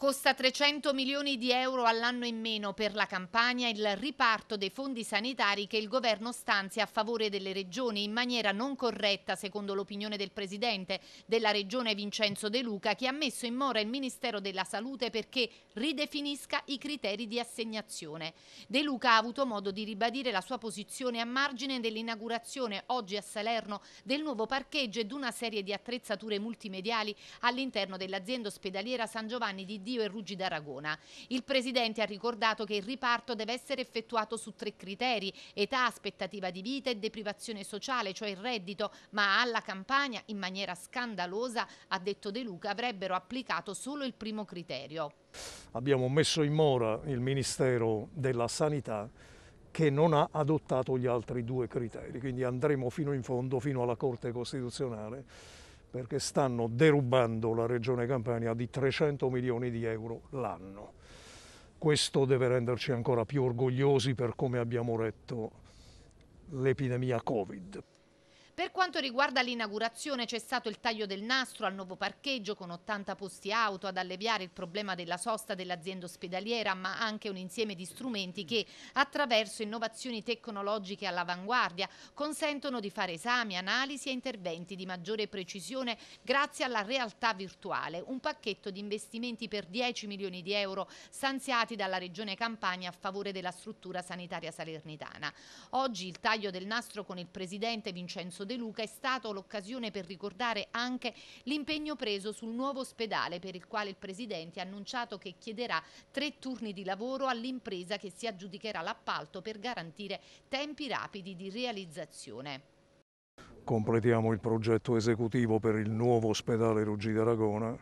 Costa 300 milioni di euro all'anno in meno per la Campania il riparto dei fondi sanitari che il governo stanzia a favore delle regioni in maniera non corretta, secondo l'opinione del presidente della regione Vincenzo De Luca, che ha messo in mora il Ministero della Salute perché ridefinisca i criteri di assegnazione. De Luca ha avuto modo di ribadire la sua posizione a margine dell'inaugurazione oggi a Salerno del nuovo parcheggio e di una serie di attrezzature multimediali all'interno dell'azienda ospedaliera San Giovanni di Dio e Ruggi d'Aragona. Il Presidente ha ricordato che il riparto deve essere effettuato su tre criteri, età, aspettativa di vita e deprivazione sociale, cioè il reddito, ma alla campagna, in maniera scandalosa, ha detto De Luca, avrebbero applicato solo il primo criterio. Abbiamo messo in mora il Ministero della Sanità che non ha adottato gli altri due criteri, quindi andremo fino in fondo, fino alla Corte Costituzionale perché stanno derubando la Regione Campania di 300 milioni di euro l'anno. Questo deve renderci ancora più orgogliosi per come abbiamo retto l'epidemia Covid. Per quanto riguarda l'inaugurazione c'è stato il taglio del nastro al nuovo parcheggio con 80 posti auto ad alleviare il problema della sosta dell'azienda ospedaliera ma anche un insieme di strumenti che attraverso innovazioni tecnologiche all'avanguardia consentono di fare esami, analisi e interventi di maggiore precisione grazie alla realtà virtuale, un pacchetto di investimenti per 10 milioni di euro stanziati dalla Regione Campania a favore della struttura sanitaria salernitana. Oggi il taglio del nastro con il Presidente Vincenzo De Luca è stato l'occasione per ricordare anche l'impegno preso sul nuovo ospedale per il quale il Presidente ha annunciato che chiederà tre turni di lavoro all'impresa che si aggiudicherà l'appalto per garantire tempi rapidi di realizzazione. Completiamo il progetto esecutivo per il nuovo ospedale Ruggi d'Aragona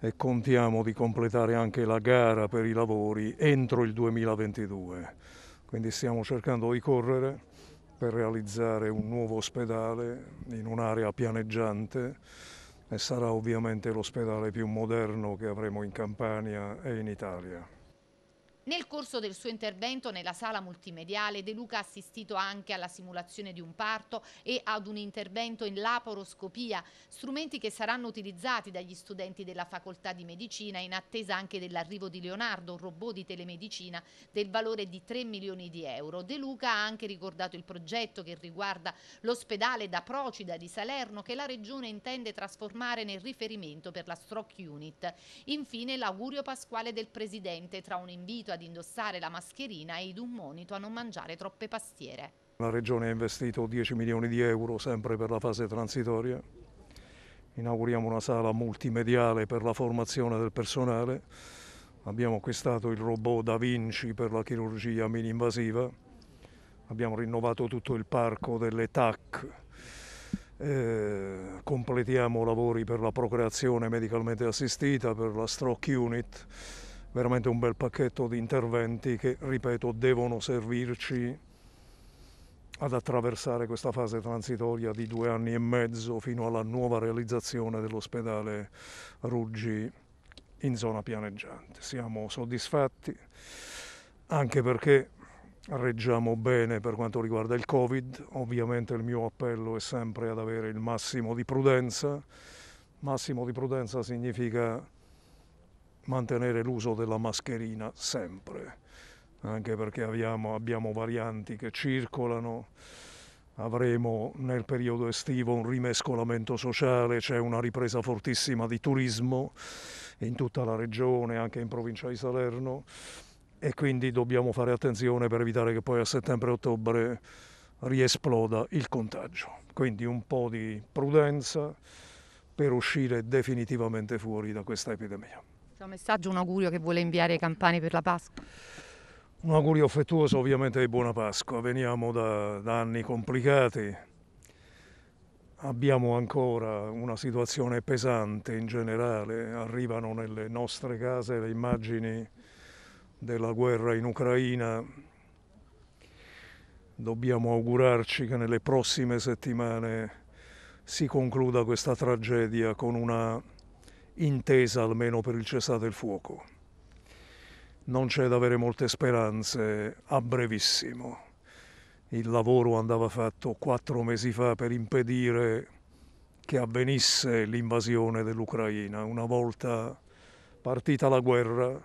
e contiamo di completare anche la gara per i lavori entro il 2022. Quindi stiamo cercando di correre per realizzare un nuovo ospedale in un'area pianeggiante e sarà ovviamente l'ospedale più moderno che avremo in Campania e in Italia. Nel corso del suo intervento nella sala multimediale De Luca ha assistito anche alla simulazione di un parto e ad un intervento in laparoscopia, strumenti che saranno utilizzati dagli studenti della facoltà di medicina in attesa anche dell'arrivo di Leonardo, un robot di telemedicina del valore di 3 milioni di euro. De Luca ha anche ricordato il progetto che riguarda l'ospedale da Procida di Salerno che la Regione intende trasformare nel riferimento per la Stroke Unit. Infine l'augurio pasquale del Presidente tra un invito a ad indossare la mascherina ed un monito a non mangiare troppe pastiere. La Regione ha investito 10 milioni di euro sempre per la fase transitoria. Inauguriamo una sala multimediale per la formazione del personale. Abbiamo acquistato il robot Da Vinci per la chirurgia mini-invasiva. Abbiamo rinnovato tutto il parco delle TAC eh, completiamo lavori per la procreazione medicalmente assistita, per la stroke unit veramente un bel pacchetto di interventi che, ripeto, devono servirci ad attraversare questa fase transitoria di due anni e mezzo fino alla nuova realizzazione dell'ospedale Ruggi in zona pianeggiante. Siamo soddisfatti anche perché reggiamo bene per quanto riguarda il Covid, ovviamente il mio appello è sempre ad avere il massimo di prudenza, massimo di prudenza significa mantenere l'uso della mascherina sempre, anche perché abbiamo, abbiamo varianti che circolano, avremo nel periodo estivo un rimescolamento sociale, c'è una ripresa fortissima di turismo in tutta la regione, anche in provincia di Salerno e quindi dobbiamo fare attenzione per evitare che poi a settembre-ottobre riesploda il contagio. Quindi un po' di prudenza per uscire definitivamente fuori da questa epidemia. Questo messaggio, un augurio che vuole inviare ai campani per la Pasqua? Un augurio affettuoso ovviamente di buona Pasqua, veniamo da, da anni complicati, abbiamo ancora una situazione pesante in generale, arrivano nelle nostre case le immagini della guerra in Ucraina, dobbiamo augurarci che nelle prossime settimane si concluda questa tragedia con una intesa almeno per il cessate il fuoco. Non c'è da avere molte speranze a brevissimo. Il lavoro andava fatto quattro mesi fa per impedire che avvenisse l'invasione dell'Ucraina. Una volta partita la guerra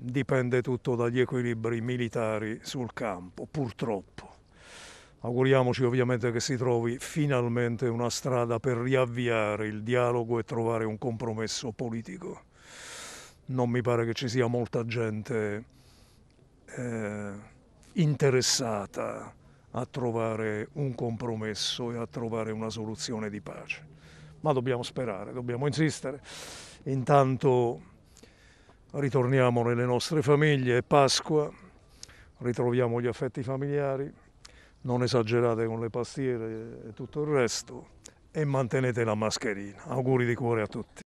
dipende tutto dagli equilibri militari sul campo, purtroppo. Auguriamoci ovviamente che si trovi finalmente una strada per riavviare il dialogo e trovare un compromesso politico. Non mi pare che ci sia molta gente eh, interessata a trovare un compromesso e a trovare una soluzione di pace. Ma dobbiamo sperare, dobbiamo insistere. Intanto ritorniamo nelle nostre famiglie, è Pasqua, ritroviamo gli affetti familiari non esagerate con le pastiere e tutto il resto e mantenete la mascherina. Auguri di cuore a tutti.